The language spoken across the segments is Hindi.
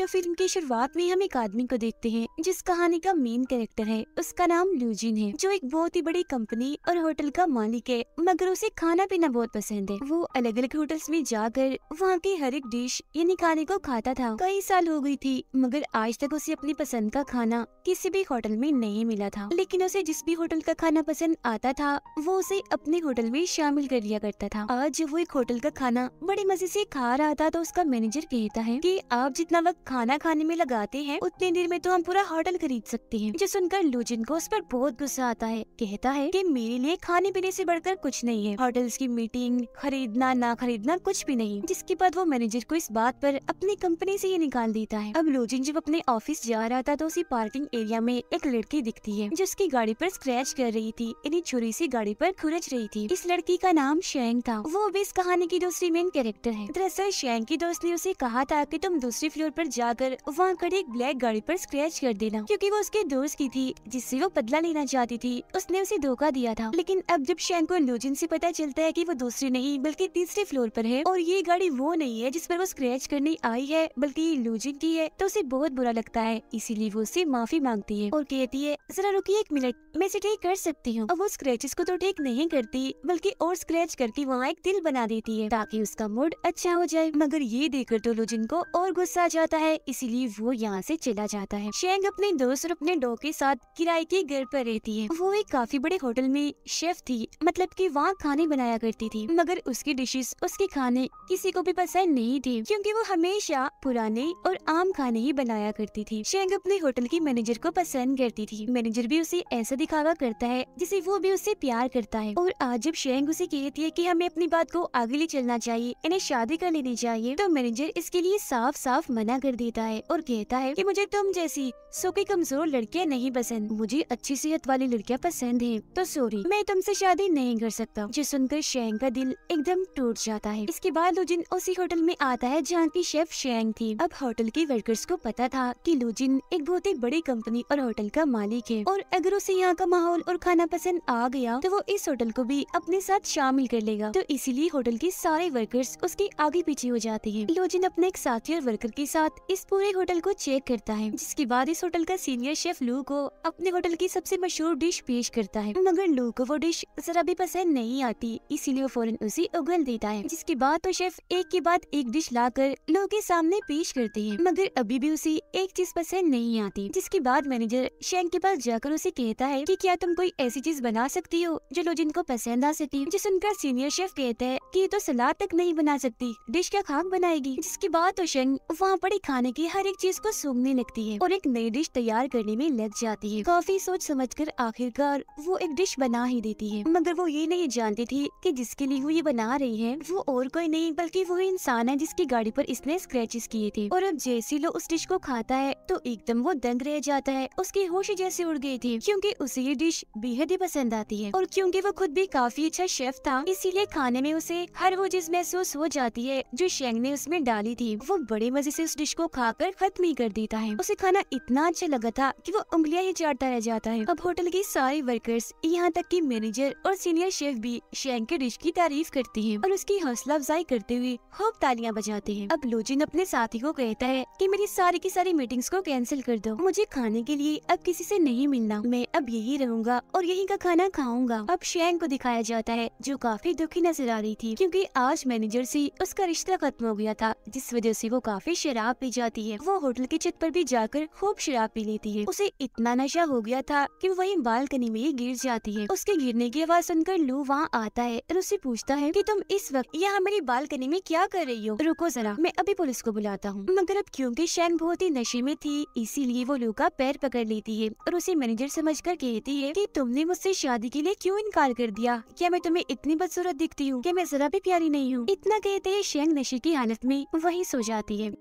तो फिल्म की शुरुआत में हम एक आदमी को देखते हैं जिस कहानी का मेन कैरेक्टर है उसका नाम लूजिन है जो एक बहुत ही बड़ी कंपनी और होटल का मालिक है मगर उसे खाना पीना बहुत पसंद है वो अलग अलग होटल्स में जाकर वहाँ की हर एक डिश यानी खाने को खाता था कई साल हो गई थी मगर आज तक उसे अपनी पसंद का खाना किसी भी होटल में नहीं मिला था लेकिन उसे जिस भी होटल का खाना पसंद आता था वो उसे अपने होटल में शामिल कर लिया करता था आज जब वो एक होटल का खाना बड़े मजे से खा रहा था तो उसका मैनेजर कहता है की आप जितना वक्त खाना खाने में लगाते हैं उतनी देर में तो हम पूरा होटल खरीद सकते हैं जो सुनकर लूजिन को उस पर बहुत गुस्सा आता है कहता है कि मेरे लिए खाने पीने से बढ़कर कुछ नहीं है होटल्स की मीटिंग खरीदना ना खरीदना कुछ भी नहीं जिसके बाद वो मैनेजर को इस बात पर अपनी कंपनी से ही निकाल देता है अब लूजिन जब अपने ऑफिस जा रहा था तो उसी पार्किंग एरिया में एक लड़की दिखती है जो उसकी गाड़ी पर स्क्रैच कर रही थी इन्हें छुरी से गाड़ी पर खुरच रही थी इस लड़की का नाम शेंग था वो भी इस कहानी की दूसरी मेन कैरेक्टर है दरअसल शेंग की दोस्त ने उसे कहा था की तुम दूसरी फ्लोर पर जाकर वहाँ कर एक ब्लैक गाड़ी पर स्क्रैच कर देना क्योंकि वो उसके दोस्त की थी जिससे वो बदला लेना चाहती थी उसने उसे धोखा दिया था लेकिन अब जब शैन को नोजन से पता चलता है की वो दूसरी नहीं बल्कि तीसरे फ्लोर पर है और ये गाड़ी वो नहीं है जिस पर वो स्क्रैच करने आई है बल्कि लूजिन की है तो उसे बहुत बुरा लगता है इसीलिए वो उसे माफी मांगती है और कहती है जरा रुकी एक मिनट मैं इसे ठीक कर सकती हूँ वो स्क्रैचेस को तो ठीक नहीं करती बल्कि और स्क्रैच करके वहाँ एक दिल बना देती है ताकि उसका मूड अच्छा हो जाए मगर ये देखकर तो लूजिन को और गुस्सा आ जाता है इसीलिए वो यहाँ से चला जाता है शेंग अपने दोस्त और अपने डॉग के साथ किराए के घर पर रहती है वो एक काफी बड़े होटल में शेफ थी मतलब कि वहाँ खाने बनाया करती थी मगर उसकी डिशेस उसके खाने किसी को भी पसंद नहीं थे क्योंकि वो हमेशा पुराने और आम खाने ही बनाया करती थी शेंग अपने होटल की मैनेजर को पसंद करती थी मैनेजर भी उसे ऐसा दिखावा करता है जिसे वो भी उससे प्यार करता है और आज जब शेंग उसे कहती है की हमें अपनी बात को आगे ले चलना चाहिए इन्हें शादी कर लेनी चाहिए तो मैनेजर इसके लिए साफ साफ मना कर कर देता है और कहता है कि मुझे तुम जैसी सुखी कमजोर लड़कियाँ नहीं पसंद मुझे अच्छी सेहत वाली लड़कियाँ पसंद है तो सॉरी मैं तुमसे शादी नहीं कर सकता जो सुनकर शेंग का दिल एकदम टूट जाता है इसके बाद लुजिन उसी होटल में आता है जहाँ की शेफ शेंग थी अब होटल के वर्कर्स को पता था की लुजिन एक बहुत ही बड़ी कंपनी और होटल का मालिक है और अगर उसे यहाँ का माहौल और खाना पसंद आ गया तो वो इस होटल को भी अपने साथ शामिल कर लेगा तो इसीलिए होटल के सारे वर्कर्स उसके आगे पीछे हो जाते हैं लोजिन अपने एक साथी और वर्कर के साथ इस पूरे होटल को चेक करता है जिसके बाद इस होटल का सीनियर शेफ लू को अपने होटल की सबसे मशहूर डिश पेश करता है मगर लू को वो डिश जरा भी पसंद नहीं आती इसीलिए वो फौरन उसे उगल देता है जिसके बाद वो तो शेफ एक के बाद एक डिश लाकर लू के सामने पेश करते हैं मगर अभी भी उसे एक चीज पसंद नहीं आती जिसके बाद मैनेजर शेंग के पास जाकर उसे कहता है की क्या तुम कोई ऐसी चीज बना सकती हो जो लोग जिनको पसंद आ सके जिस उनका सीनियर शेफ कहता है की तो सलाद तक नहीं बना सकती डिश क्या खाक बनाएगी जिसके बाद तो शेंग वहाँ पड़ी खाने की हर एक चीज को सूंघने लगती है और एक नई डिश तैयार करने में लग जाती है काफी सोच समझ कर आखिरकार वो एक डिश बना ही देती है मगर वो ये नहीं जानती थी कि जिसके लिए वो ये बना रही है वो और कोई नहीं बल्कि वो इंसान है जिसकी गाड़ी पर इसने स्क्रैचेस किए थे और अब जैसी लो उस डिश को खाता है तो एकदम वो दंग रह जाता है उसकी होश जैसे उड़ गई थी क्योंकि उसे ये डिश बेहद ही पसंद आती है और क्योंकि वो खुद भी काफी अच्छा शेफ था इसीलिए खाने में उसे हर वो चीज महसूस हो जाती है जो शेंग ने उसमें डाली थी वो बड़े मजे से उस डिश को खाकर खत्म ही कर देता है उसे खाना इतना अच्छा लगा था कि वो उंगलियां ही चाटता रह जाता है अब होटल के सारे वर्कर्स यहाँ तक कि मैनेजर और सीनियर शेफ भी शेंग के डिश की तारीफ करते हैं और उसकी हौसला अफजाई करते हुए खूब तालियां बजाते हैं अब लोजिन अपने साथी को कहता है की मेरी सारी की सारी मीटिंग को कैंसिल कर दो मुझे खाने के लिए अब किसी ऐसी नहीं मिलना मैं अब यही रहूंगा और यही का खाना खाऊंगा अब शेंग को दिखाया जाता है जो काफी दुखी नजर आ रही थी क्यूँकी आज मैनेजर ऐसी उसका रिश्ता खत्म हो गया था जिस वजह से वो काफी शराब चली जाती है वो होटल की छत पर भी जाकर खूब शराब पी लेती है उसे इतना नशा हो गया था कि वही बालकनी में ही गिर जाती है उसके गिरने की आवाज सुनकर लू वहाँ आता है और उसे पूछता है कि तुम इस वक्त यहाँ मेरी बालकनी में क्या कर रही हो रुको जरा मैं अभी पुलिस को बुलाता हूँ मगर अब क्यूँकी शैंग बहुत ही नशे में थी इसीलिए वो लू का पैर पकड़ लेती है और उसे मैनेजर समझ कर कहती है की तुमने मुझसे शादी के लिए क्यूँ इनकार कर दिया क्या मैं तुम्हें इतनी बदसूरत दिखती हूँ की मैं जरा भी प्यारी नहीं हूँ इतना कहते हैं शेंग नशे की हालत में वही सो जाती है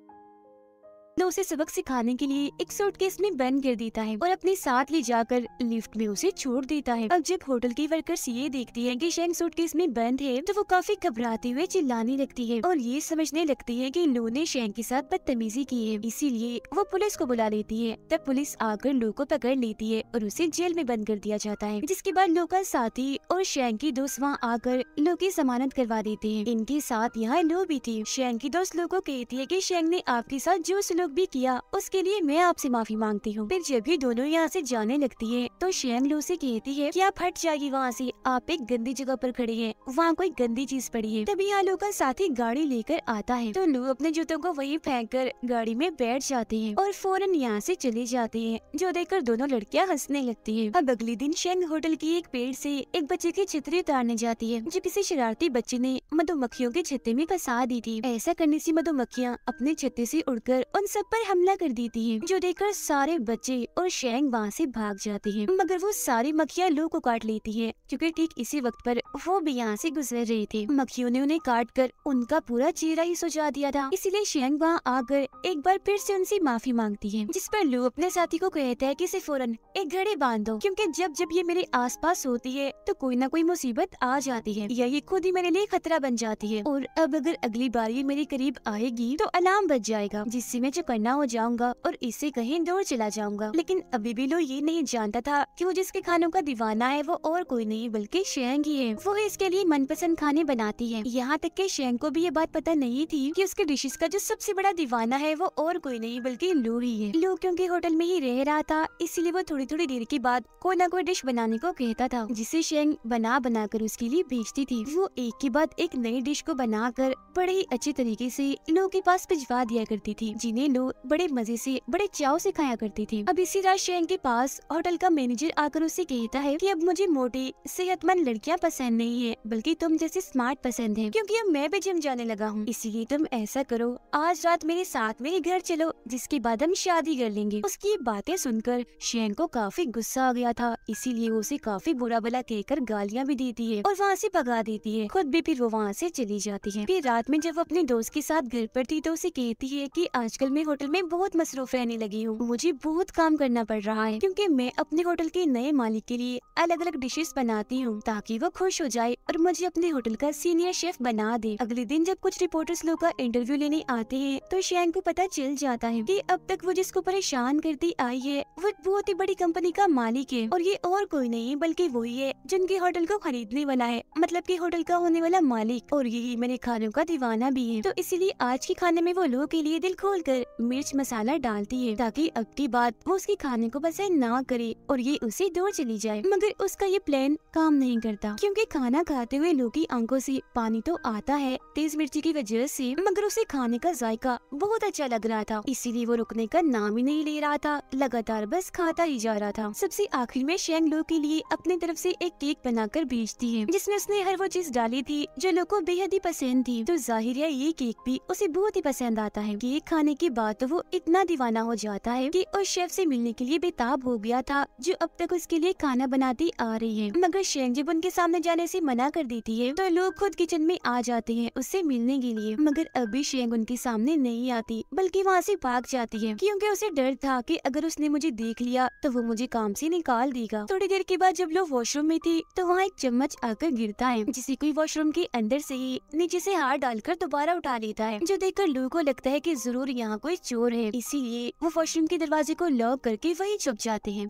अपना उसे सबक सिखाने के लिए एक केस में बंद कर देता है और अपने साथ ले जाकर लिफ्ट में उसे छोड़ देता है अब जब होटल की वर्कर्स ये देखती है की शेंग सूटकेस में बंद है तो वो काफी घबराते हुए चिल्लाने लगती है और ये समझने लगती है की लो ने शेंग के साथ बदतमीजी की है इसीलिए वो पुलिस को बुला लेती है तब पुलिस आकर लो को पकड़ लेती है और उसे जेल में बंद कर दिया जाता है जिसके बाद लो का साथी और शेंग की दोस्त वहाँ आकर लो की जमानत करवा देते हैं इनके साथ यहाँ लो भी थी शेंग की दोस्त लोगो को कहती है की शेंग ने आपके साथ जो सुलूक भी किया उसके लिए मैं आपसे माफी मांगती हूँ फिर जब भी दोनों यहाँ से जाने लगती है तो शेन लूसी कहती है क्या आप हट जाएगी वहाँ से आप एक गंदी जगह पर खड़े है वहाँ कोई गंदी चीज पड़ी है तभी आलू का साथी गाड़ी लेकर आता है तो लू अपने जूतों को वही फेंक कर गाड़ी में बैठ जाती है और फौरन यहाँ ऐसी चली जाती है जो देखकर दोनों लड़कियाँ हंसने लगती है अब अगले दिन शेंग होटल की एक पेड़ से एक बच्चे की छतरी उतारने जाती है जो किसी शरारती बच्चे ने मधुमक्खियों के छत्ते में फंसा दी थी ऐसा करने से मधुमक्खियाँ अपने छत्ते से उड़कर उन सब सब पर हमला कर देती है जो देखकर सारे बच्चे और शेंग वहाँ से भाग जाते हैं मगर वो सारी मक्खियाँ लू को काट लेती है क्योंकि ठीक इसी वक्त पर वो भी यहाँ से गुजर रहे थे मक्खियों ने उन्हें काट कर उनका पूरा चेहरा ही सुझा दिया था इसीलिए शेंग वहाँ आकर एक बार फिर से उनसे माफी मांगती है जिस पर लू अपने साथी को कहता है की इसे फौरन एक घड़े बांध दो क्योंकि जब जब ये मेरे पास होती है तो कोई ना कोई मुसीबत आ जाती है या ये खुद ही मेरे लिए खतरा बन जाती है और अब अगर अगली बार ये मेरे करीब आएगी तो अलार्म बच जाएगा जिससे मैं मुझे पढ़ना हो जाऊंगा और इससे कहीं दूर चला जाऊंगा लेकिन अभी भी लो ये नहीं जानता था कि वो जिसके खानों का दीवाना है वो और कोई नहीं बल्कि शेंग ही है वो इसके लिए मनपसंद खाने बनाती है यहाँ तक के शेंग को भी ये बात पता नहीं थी कि उसके डिशेस का जो सबसे बड़ा दीवाना है वो और कोई नहीं बल्कि लू ही है लू क्योंकि होटल में ही रह रहा था इसलिए वो थोड़ी थोड़ी देर के बाद कोई ना कोई डिश बनाने को कहता था जिसे शेंग बना बना कर उसके लिए भेजती थी वो एक के बाद एक नई डिश को बना कर बड़े ही अच्छे तरीके से लू के पास भिजवा दिया करती थी जिन्हें मेनू बड़े मजे से बड़े चाव से खाया करती थी अब इसी रात शेन के पास होटल का मैनेजर आकर उसे कहता है कि अब मुझे मोटी सेहतमंद लड़कियां पसंद नहीं है बल्कि तुम जैसी स्मार्ट पसंद है क्योंकि अब मैं भी जिम जाने लगा हूँ इसीलिए तुम ऐसा करो आज रात मेरे साथ मेरे घर चलो जिसके बाद हम शादी कर लेंगे उसकी बातें सुनकर शेन को काफी गुस्सा आ गया था इसीलिए उसे काफी बुरा भला कहकर गालियाँ भी देती है और वहाँ से भगा देती है खुद भी फिर वो वहाँ से चली जाती है फिर रात में जब अपने दोस्त के साथ घर पर थी तो उसे कहती है की आजकल अपने होटल में बहुत मसरूफ रहने लगी हूँ मुझे बहुत काम करना पड़ रहा है क्योंकि मैं अपने होटल के नए मालिक के लिए अलग अलग डिशेस बनाती हूँ ताकि वो खुश हो जाए और मुझे अपने होटल का सीनियर शेफ बना दे अगले दिन जब कुछ रिपोर्टर्स लोग का इंटरव्यू लेने आते हैं तो शैंग को पता चल जाता है की अब तक वो जिसको परेशान करती आई है वो बहुत ही बड़ी कंपनी का मालिक है और ये और कोई नहीं बल्कि वही है जिनके होटल को खरीदने वाला है मतलब की होटल का होने वाला मालिक और यही मेरे खानों का दीवाना भी है तो इसीलिए आज के खाने में वो लोगों के लिए दिल खोल कर मिर्च मसाला डालती है ताकि अगली बार वो उसके खाने को पसंद ना करे और ये उसे दूर चली जाए मगर उसका ये प्लान काम नहीं करता क्योंकि खाना खाते हुए लोग की आंखों से पानी तो आता है तेज मिर्ची की वजह से मगर उसे खाने का जायका बहुत अच्छा लग रहा था इसीलिए वो रुकने का नाम ही नहीं ले रहा था लगातार बस खाता ही जा रहा था सबसे आखिर में शेंग लो के लिए अपनी तरफ से एक केक बनाकर भेजती है जिसमें उसने हर वो चीज डाली थी जो लोग को बेहद ही पसंद थी तो जाहिर है ये केक भी उसे बहुत ही पसंद आता है केक खाने के बाद तो वो इतना दीवाना हो जाता है कि उस शेफ से मिलने के लिए बेताब हो गया था जो अब तक उसके लिए खाना बनाती आ रही है मगर शेख जब उनके सामने जाने से मना कर देती है तो लोग खुद किचन में आ जाते हैं उससे मिलने के लिए मगर अभी शेख उनके सामने नहीं आती बल्कि वहाँ से भाग जाती है क्योंकि उसे डर था कि अगर उसने मुझे देख लिया तो वो मुझे काम से निकाल देगा थोड़ी देर के बाद जब लोग वॉशरूम में थे तो वहाँ एक चम्मच आकर गिरता है जिसे कोई वॉशरूम के अंदर से ही नीचे से हार डालकर दोबारा उठा लेता है जो देखकर लू को लगता है कि जरूर यहाँ को कोई चोर है इसीलिए वो वॉशरूम के दरवाजे को लॉक करके वही छुप जाते हैं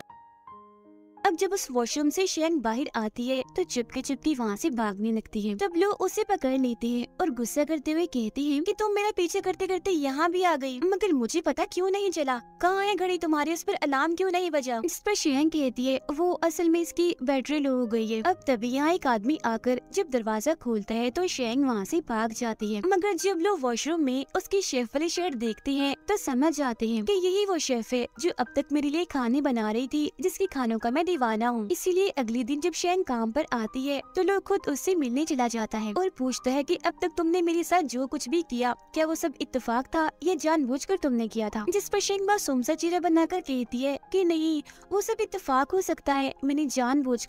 अब जब उस वॉशरूम से शेंग बाहर आती है तो चिपके चिपकी वहाँ से भागने लगती है तब लोग उसे पकड़ लेते हैं और गुस्सा करते हुए कहते हैं कि तुम मेरा पीछे करते करते यहाँ भी आ गई मगर मुझे पता क्यों नहीं चला कहाँ है घड़ी तुम्हारे उस पर अलार्म क्यों नहीं बजा इस पर शेंग कहती है वो असल में इसकी बैटरी लो हो गई है अब तभी यहाँ एक आदमी आकर जब दरवाजा खोलता है तो शेंग वहाँ से भाग जाती है मगर जब लोग वॉशरूम में उसकी शेफ वाली शर्ट देखते हैं तो समझ जाते हैं कि यही वो शेफ है जो अब तक मेरे लिए खाने बना रही थी जिसके खानों का मैं दीवाना हूँ इसीलिए अगले दिन जब शैन काम पर आती है तो लोग खुद उससे मिलने चला जाता है और पूछता है कि अब तक तुमने मेरे साथ जो कुछ भी किया क्या वो सब इत्तेफाक था या जानबूझकर तुमने किया था जिस पर शेंगबा सुमसा चेहरा बनाकर कहती है कि नहीं वो सब इत्तेफाक हो सकता है मैंने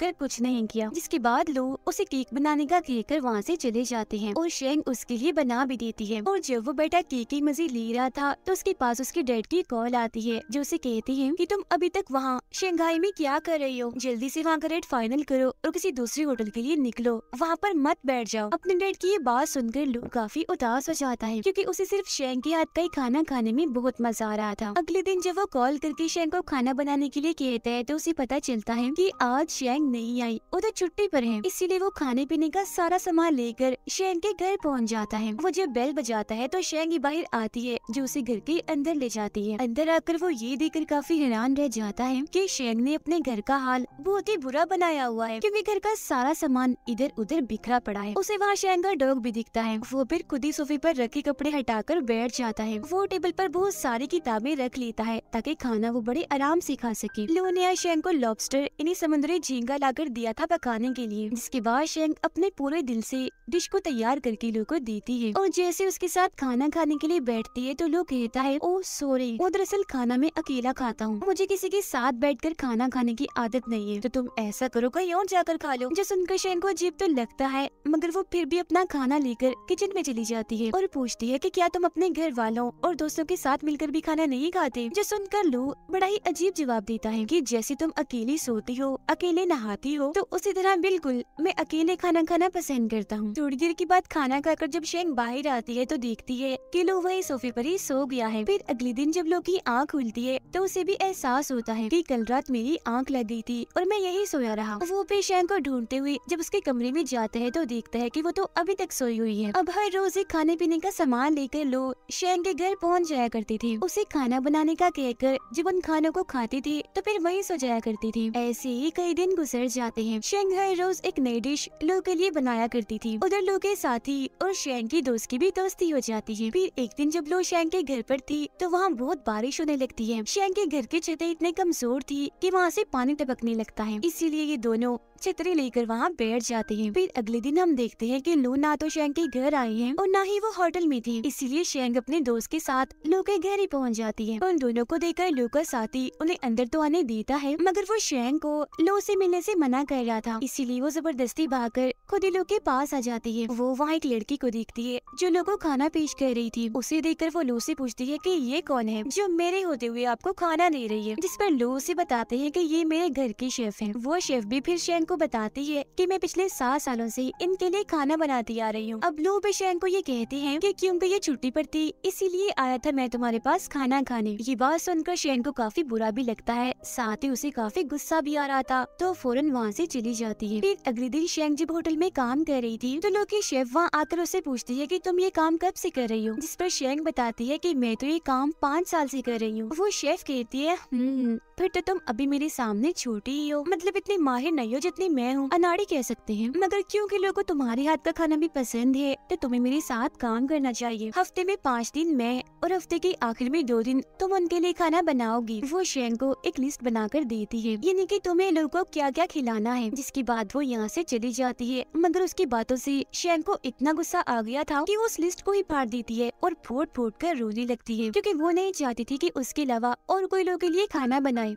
कर कुछ नहीं किया जिसके बाद लोग उसे केक बनाने का कहकर वहाँ ऐसी चले जाते हैं और शेंग उसके लिए बना भी देती है और जब वो बेटा केक की मजे ले रहा था तो उसके पास उसके डैड की कॉल आती है जो उसे कहती है की तुम अभी तक वहाँ शंघाई में क्या कर रहे गई हो जल्दी से वहाँ का रेट फाइनल करो और किसी दूसरे होटल के लिए निकलो वहाँ पर मत बैठ जाओ अपने डेट की ये बात सुनकर लू काफी उदास हो जाता है क्योंकि उसे सिर्फ शेंग के हाथ का ही खाना खाने में बहुत मजा आ रहा था अगले दिन जब वो कॉल करके शेंग को खाना बनाने के लिए कहते हैं तो उसे पता चलता है की आज शेंग नहीं आई वो तो छुट्टी पर है इसीलिए वो खाने पीने का सारा सामान लेकर शेंग के घर पहुँच जाता है वो जब बेल बजाता है तो शेंग बाहर आती है जो उसे घर के अंदर ले जाती है अंदर आकर वो ये देखकर काफी हैरान रह जाता है की शेंग ने अपने घर का हाल बहुत ही बुरा बनाया हुआ है क्योंकि घर का सारा सामान इधर उधर बिखरा पड़ा है उसे वहाँ शेंगा डॉग भी दिखता है वो फिर खुद ही सोफे पर रखे कपड़े हटाकर बैठ जाता है वो टेबल पर बहुत सारी किताबें रख लेता है ताकि खाना वो बड़े आराम से खा सके लो ने आज शेंग को लॉबस्टर इन्हें समुद्री झींगा लाकर दिया था पकाने के लिए जिसके बाद शेंग अपने पूरे दिल से डिश को तैयार करके लो को देती है और जैसे उसके साथ खाना खाने के लिए बैठती है तो लोग कहता है ओ सोरे वो दरअसल खाना में अकेला खाता हूँ मुझे किसी के साथ बैठ खाना खाने की आदत आदत नहीं है तो तुम ऐसा करो कहीं और जाकर खा लो जो सुनकर शेन को अजीब तो लगता है मगर वो फिर भी अपना खाना लेकर किचन में चली जाती है और पूछती है की क्या तुम अपने घर वालों और दोस्तों के साथ मिलकर भी खाना नहीं खाते जो सुनकर लो बड़ा ही अजीब जवाब देता है की जैसे तुम अकेली सोती हो अकेले नहाती हो तो उसी तरह बिल्कुल मैं अकेले खाना खाना पसंद करता हूँ थोड़ी देर के बाद खाना खाकर जब शेंग बाहर आती है तो देखती है कि लो वही सोफे पर ही सो गया है फिर अगले दिन जब लो की आँख खुलती है तो उसे भी एहसास होता है कि कल रात मेरी आँख लग गई रही थी और मैं यही सोया रहा वो भी शैम को ढूंढते हुए जब उसके कमरे में जाते हैं तो देखता है कि वो तो अभी तक सोई हुई है अब हर रोज एक खाने पीने का सामान लेकर लोग शैम के घर पहुंच जाया करती थी उसे खाना बनाने का कहकर जब उन खानों को खाती थी तो फिर वही सो जाया करती थी ऐसे ही कई दिन गुजर जाते हैं शेंग हर रोज एक नई डिश लो के लिए बनाया करती थी उधर लोग के साथी और शेंग की दोस्त की भी दोस्ती हो जाती है फिर एक दिन जब लोग शेंग के घर पर थी तो वहाँ बहुत बारिश होने लगती है शेंग के घर की छतें इतने कमजोर थी की वहाँ ऐसी पानी भड़कने लगता है इसीलिए ये दोनों छतरी लेकर वहाँ बैठ जाते हैं फिर अगले दिन हम देखते हैं कि लू ना तो शेंग के घर आई है और ना ही वो होटल में थी इसीलिए शेंग अपने दोस्त के साथ लू के घर ही पहुँच जाती है उन दोनों को देखकर लू का साथी उन्हें अंदर तो आने देता है मगर वो शेंग को लू से मिलने से मना कर रहा था इसीलिए वो जबरदस्ती भागकर खुद ही लू के पास आ जाती है वो वहाँ एक लड़की को देखती है जो लू को खाना पेश कर रही थी उसे कर वो लू से पूछती है की ये कौन है जो मेरे होते हुए आपको खाना दे रही है जिस पर लू उसे बताते है की ये मेरे घर की शेफ है वो शेफ भी फिर शेंग को बताती है कि मैं पिछले सात सालों से इनके लिए खाना बनाती आ रही हूँ अब लू शेंग को ये कहते हैं कि क्योंकि ये छुट्टी पर थी इसीलिए आया था मैं तुम्हारे पास खाना खाने ये बात सुनकर शेंग को काफी बुरा भी लगता है साथ ही उसे काफी गुस्सा भी आ रहा था तो फौरन वहाँ से चली जाती है फिर अगले दिन शेंग जब होटल में काम कर रही थी तो की शेफ वहाँ आकर उसे पूछती है की तुम ये काम कब से कर रही हो जिस पर शेंग बताती है की मैं तो ये काम पाँच साल से कर रही हूँ वो शेफ कहती है हम्म, हम्म, फिर तो तुम अभी मेरे सामने छोटी ही हो मतलब इतनी माहिर नहीं हो जितनी इसलिए मैं हूँ अनाड़ी कह सकते हैं मगर क्योंकि लोगों तुम्हारे हाथ का खाना भी पसंद है तो तुम्हें मेरे साथ काम करना चाहिए हफ्ते में पाँच दिन मैं और हफ्ते के आखिर में दो दिन तुम उनके लिए खाना बनाओगी वो शेंग को एक लिस्ट बनाकर देती है यानी कि तुम्हें लोगों को क्या क्या खिलाना है जिसके बाद वो यहाँ से चली जाती है मगर उसकी बातों से शेंग को इतना गुस्सा आ गया था कि वो उस लिस्ट को ही फाड़ देती है और फूट फूट कर रोने लगती है क्योंकि वो नहीं चाहती थी कि उसके अलावा और कोई लोग के लिए खाना बनाए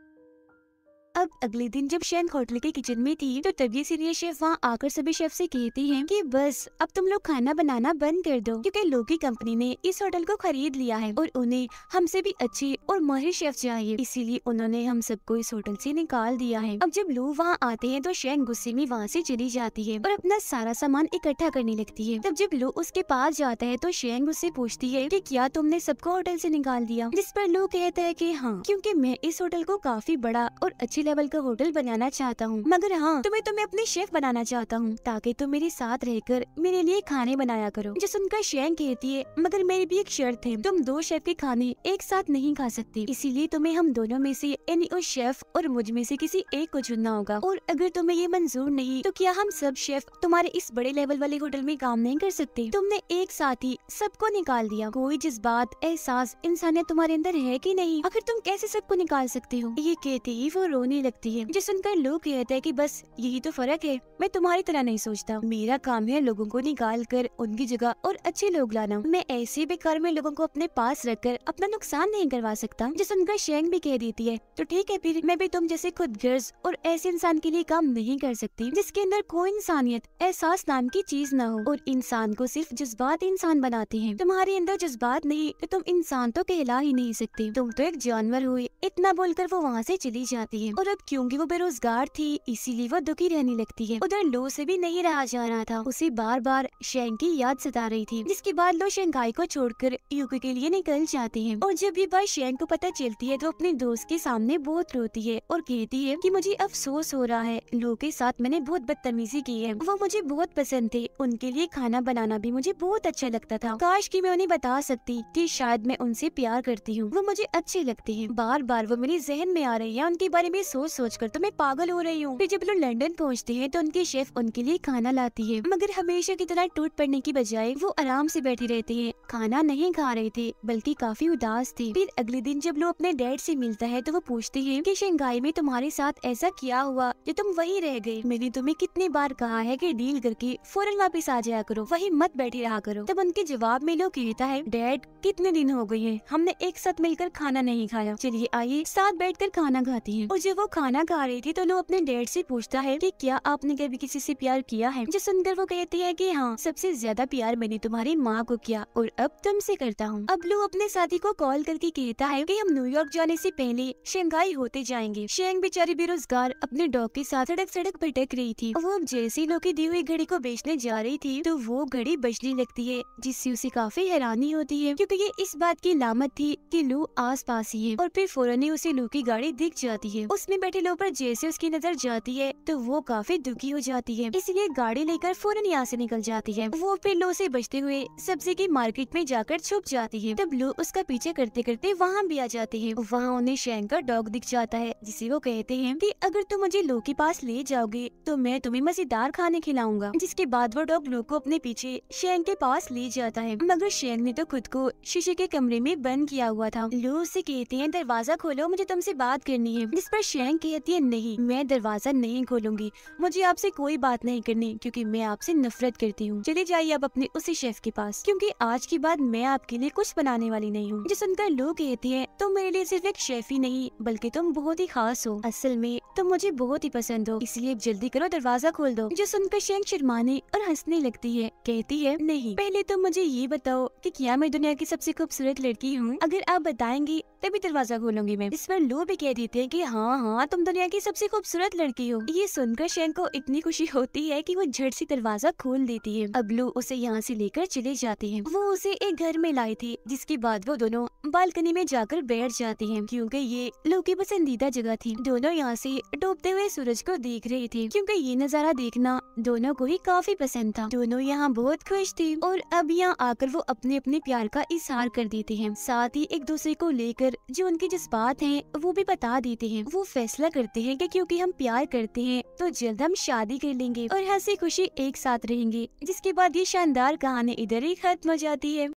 अब अगले दिन जब शेन होटल के किचन में थी तो तभी सीनियर शेफ वहाँ आकर सभी शेफ से कहती है कि बस अब तुम लोग खाना बनाना बंद कर दो क्योंकि लोकी कंपनी ने इस होटल को खरीद लिया है और उन्हें हमसे भी अच्छे और माहिर शेफ चाहिए इसीलिए उन्होंने हम सबको इस होटल से निकाल दिया है अब जब लोग वहाँ आते हैं तो शेन गुस्से में वहाँ से चली जाती है और अपना सारा सामान इकट्ठा करने लगती है तब जब लो उसके पास जाता है तो शेन उससे पूछती है कि क्या तुमने सबको होटल से निकाल दिया जिस पर लो कहता है कि हाँ क्योंकि मैं इस होटल को काफी बड़ा और अच्छे लेवल का होटल बनाना चाहता हूँ मगर हाँ तुम्हें तो मैं अपने शेफ बनाना चाहता हूँ ताकि तुम मेरे साथ रहकर मेरे लिए खाने बनाया करो जो सुनकर शैन कहती है मगर मेरी भी एक शर्त है तुम दो शेफ के खाने एक साथ नहीं खा सकती इसीलिए तुम्हें हम दोनों में से यानी उस शेफ और मुझ में से किसी एक को चुनना होगा और अगर तुम्हें ये मंजूर नहीं तो क्या हम सब शेफ तुम्हारे इस बड़े लेवल वाले होटल में काम नहीं कर सकते तुमने एक साथ ही सबको निकाल दिया कोई जिस बात एहसास इंसानियत तुम्हारे अंदर है की नहीं आखिर तुम कैसे सबको निकाल सकते हो ये कहते ही वो रोने रोने लगती है जो सुनकर लोग कहते हैं की बस यही तो फर्क है मैं तुम्हारी तरह नहीं सोचता मेरा काम है लोगों को निकाल कर उनकी जगह और अच्छे लोग लाना मैं ऐसे भी कर में लोगों को अपने पास रखकर अपना नुकसान नहीं करवा सकता जो सुनकर शेंग भी कह देती है तो ठीक है फिर मैं भी तुम जैसे खुद गर्ज और ऐसे इंसान के लिए काम नहीं कर सकती जिसके अंदर कोई इंसानियत एहसास नाम की चीज न हो और इंसान को सिर्फ जज्बात इंसान बनाते हैं तुम्हारे अंदर जज्बात नहीं तो तुम इंसान तो कहला ही नहीं सकते तुम तो एक जानवर हुए इतना बोलकर वो वहाँ से चली जाती है और अब क्योंकि वो बेरोजगार थी इसीलिए वो दुखी रहने लगती है उधर लो से भी नहीं रहा जा रहा था उसे बार बार शेंग की याद सता रही थी जिसके बाद लो शंघाई को छोड़कर यूके के लिए निकल जाती है और जब भी बात शेंग को पता चलती है तो अपने दोस्त के सामने बहुत रोती है और कहती है की मुझे अफसोस हो रहा है लो के साथ मैंने बहुत बदतमीजी की है वो मुझे बहुत पसंद थे उनके लिए खाना बनाना भी मुझे बहुत अच्छा लगता था काश की मैं उन्हें बता सकती की शायद मैं उनसे प्यार करती हूँ वो मुझे अच्छे लगती है बार बार वो मेरे जहन में आ रही है उनके बारे में सोच सोच कर तो मैं पागल हो रही हूँ फिर जब लोग लंदन पहुँचते हैं तो उनकी शेफ उनके लिए खाना लाती है मगर हमेशा की तरह टूट पड़ने की बजाय वो आराम से बैठे रहते हैं खाना नहीं खा रहे थे बल्कि काफी उदास थे फिर अगले दिन जब लोग अपने डैड से मिलता है तो वो पूछते हैं कि शंघाई में तुम्हारे साथ ऐसा क्या हुआ जो तुम वही रह गए मैंने तुम्हें कितनी बार कहा है कि डील करके फौरन वापस आ जाया करो वही मत बैठे रहा करो तब उनके जवाब में लोग कहता है डैड कितने दिन हो गए हैं हमने एक साथ मिलकर खाना नहीं खाया चलिए आइए साथ बैठ कर खाना खाती है और जब वो वो खाना खा रही थी तो नू अपने डेड से पूछता है कि क्या आपने कभी किसी से प्यार किया है जो सुनकर वो कहती है कि हाँ सबसे ज्यादा प्यार मैंने तुम्हारी माँ को किया और अब तुम से करता हूँ अब लू अपने साथी को कॉल करके कहता है की हम न्यूयॉर्क जाने से पहले शंघाई होते जाएंगे शेंग बेचारी बेरोजगार अपने डॉग के साथ सड़क सड़क भटक रही थी वो अब जैसी लू की दी हुई घड़ी को बेचने जा रही थी तो वो घड़ी बजने लगती है जिससे उसे काफी हैरानी होती है क्योंकि ये इस बात की लामत थी कि लू आस पास ही है और फिर फौरन ही उसे लू की गाड़ी दिख जाती है उसमें में बैठे लो पर जैसे उसकी नजर जाती है तो वो काफी दुखी हो जाती है इसलिए गाड़ी लेकर फौरन यहाँ से निकल जाती है वो लो से बचते हुए सब्जी की मार्केट में जाकर छुप जाती है तब लो उसका पीछे करते करते वहाँ भी आ जाती है वहाँ उन्हें शैंग का डॉग दिख जाता है जिसे वो कहते हैं की अगर तुम मुझे लो के पास ले जाओगे तो मैं तुम्हें मजेदार खाने खिलाऊंगा जिसके बाद वो डॉग लो को अपने पीछे शेंग के पास ले जाता है मगर शेंग ने तो खुद को शीशे के कमरे में बंद किया हुआ था लू उसे कहते हैं दरवाजा खोलो मुझे तुमसे बात करनी है जिस पर शेंग कहती है नहीं मैं दरवाजा नहीं खोलूंगी मुझे आपसे कोई बात नहीं करनी क्योंकि मैं आपसे नफरत करती हूँ चले जाइए आप अपने उसी शेफ के पास क्योंकि आज के बाद मैं आपके लिए कुछ बनाने वाली नहीं हूँ जो सुनकर लो कहती है तुम मेरे लिए सिर्फ एक शेफ ही नहीं बल्कि तुम बहुत ही खास हो असल में तुम मुझे बहुत ही पसंद हो इसलिए जल्दी करो दरवाजा खोल दो जो सुनकर शेंग शर्माने और हंसने लगती है कहती है नहीं पहले तुम मुझे ये बताओ की क्या मैं दुनिया की सबसे खूबसूरत लड़की हूँ अगर आप बताएंगी तभी दरवाजा खोलूंगी मैं इस पर लो भी कह देते हैं की हाँ हाँ तुम दुनिया की सबसे खूबसूरत लड़की हो ये सुनकर शेन को इतनी खुशी होती है कि वो झट से दरवाजा खोल देती है अब लू उसे यहाँ से लेकर चले जाते हैं वो उसे एक घर में लाई थी जिसके बाद वो दोनों बालकनी में जाकर बैठ जाते हैं क्योंकि ये लू की पसंदीदा जगह थी दोनों यहाँ से डूबते हुए सूरज को देख रहे थे क्योंकि ये नज़ारा देखना दोनों को ही काफी पसंद था दोनों यहाँ बहुत खुश थी और अब यहाँ आकर वो अपने अपने प्यार का इशार कर देते हैं साथ ही एक दूसरे को लेकर जो उनके जज्बात हैं वो भी बता देते हैं वो फैसला करते हैं कि क्योंकि हम प्यार करते हैं तो जल्द हम शादी कर लेंगे और हंसी खुशी एक साथ रहेंगे जिसके बाद ये शानदार कहानी इधर ही खत्म हो जाती है